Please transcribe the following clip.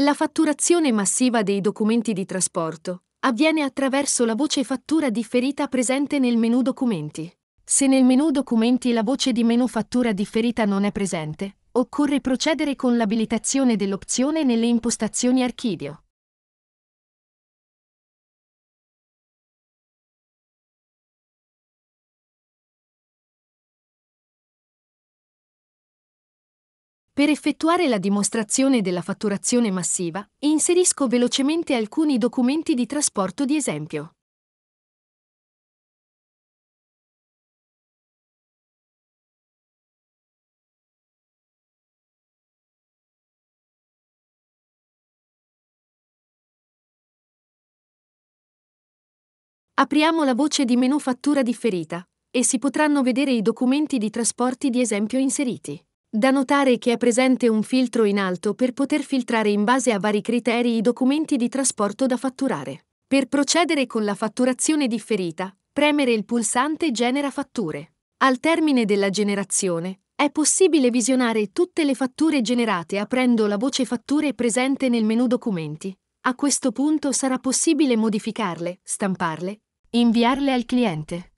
La fatturazione massiva dei documenti di trasporto avviene attraverso la voce fattura differita presente nel menu documenti. Se nel menu documenti la voce di menu fattura differita non è presente, occorre procedere con l'abilitazione dell'opzione nelle impostazioni archivio. Per effettuare la dimostrazione della fatturazione massiva, inserisco velocemente alcuni documenti di trasporto di esempio. Apriamo la voce di menu fattura differita e si potranno vedere i documenti di trasporti di esempio inseriti. Da notare che è presente un filtro in alto per poter filtrare in base a vari criteri i documenti di trasporto da fatturare. Per procedere con la fatturazione differita, premere il pulsante Genera fatture. Al termine della generazione, è possibile visionare tutte le fatture generate aprendo la voce Fatture presente nel menu Documenti. A questo punto sarà possibile modificarle, stamparle, inviarle al cliente.